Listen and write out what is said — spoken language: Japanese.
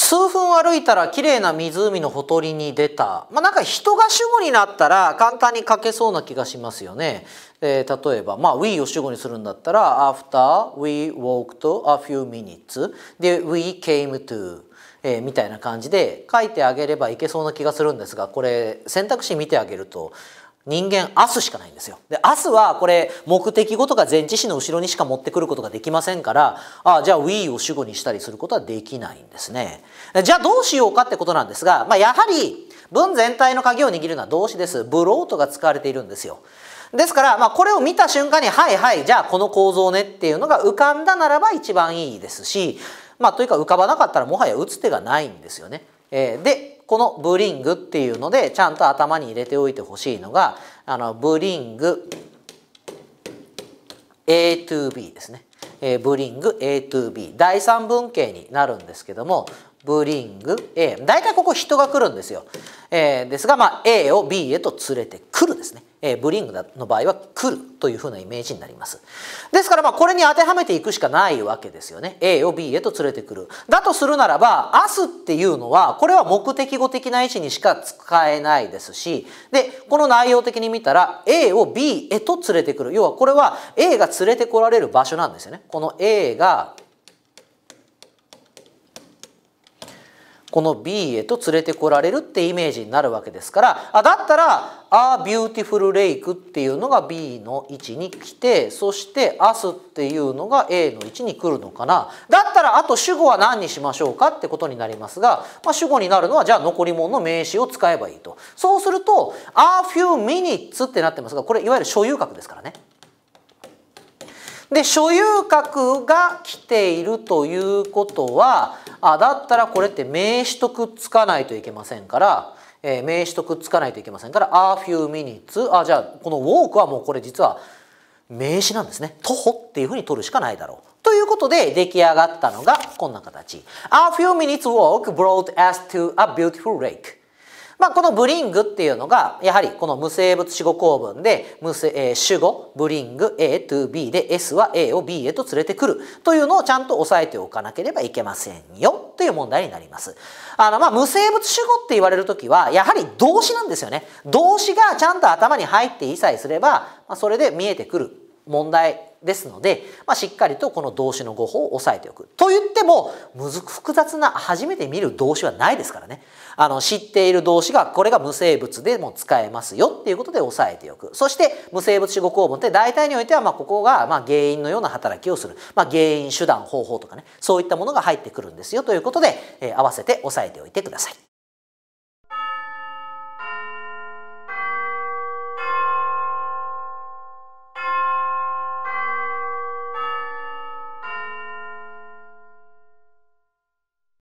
数分歩いたら綺麗な湖のほとりに出た、まあ、なんか人が主語になったら簡単に書けそうな気がしますよね。えー、例えば、まあ、We を主語にするんだったら After we walked a few minutes で We came to えー、みたいな感じで書いてあげればいけそうな気がするんですがこれ選択肢見てあげると人間明日しかないんですよ。で明日はこれ目的語とか前置詞の後ろにしか持ってくることができませんからあじゃあ we を主語にしたりすることはできないんですね。じゃあどうしようかってことなんですが、まあ、やはり文全体の鍵を握るのは動詞です。ブロートが使われているんですよ。ですから、まあ、これを見た瞬間に、はいはい、じゃあこの構造ねっていうのが浮かんだならば一番いいですし、まあ、というか浮かばなかったらもはや打つ手がないんですよね。えー、で、このブリングっていうのでちゃんと頭に入れておいてほしいのがあのブリング A to B ですね。えー、ブリング A to B 第3文型になるんですけどもブリング A 大体ここ人が来るんですよえー、ですが、まあ、A を B へと連れてくるですね。えー、ブリングの場合は来るというふうなイメージになります。ですからまあこれに当てはめていくしかないわけですよね。A を B へと連れてくる。だとするならば、明日っていうのは、これは目的語的な位置にしか使えないですし、で、この内容的に見たら、A を B へと連れてくる。要はこれは A が連れてこられる場所なんですよね。この A がこの B へと連れてこられるってイメージになるわけですからあだったら「A Beautiful Lake」っていうのが B の位置に来てそして「Us」っていうのが A の位置に来るのかなだったらあと主語は何にしましょうかってことになりますが、まあ、主語になるのはじゃあ残り物の名詞を使えばいいとそうすると「A few minutes」ってなってますがこれいわゆる所有格ですからね。で所有格が来ているということはあだったらこれって名詞とくっつかないといけませんから、えー、名詞とくっつかないといけませんから「a few minutes」あじゃあこの「walk」はもうこれ実は名詞なんですね。徒歩っていうふうに取るしかないだろう。ということで出来上がったのがこんな形。A few minutes walk brought us to a beautiful lake. まあ、このブリングっていうのが、やはりこの無生物主語構文で、無生、えー、主語、ブリング A to B で S は A を B へと連れてくるというのをちゃんと押さえておかなければいけませんよという問題になります。あの、まあ、無生物主語って言われるときは、やはり動詞なんですよね。動詞がちゃんと頭に入っていさえすれば、まあ、それで見えてくる問題ですので、まあ、しっかりとこの動詞の語法を押さえておく。と言っても、むず複雑な初めて見る動詞はないですからね。あの、知っている動詞が、これが無生物でも使えますよっていうことで押さえておく。そして、無生物死語公文って大体においては、まあ、ここが、まあ、原因のような働きをする。まあ、原因、手段、方法とかね、そういったものが入ってくるんですよということで、えー、合わせて押さえておいてください。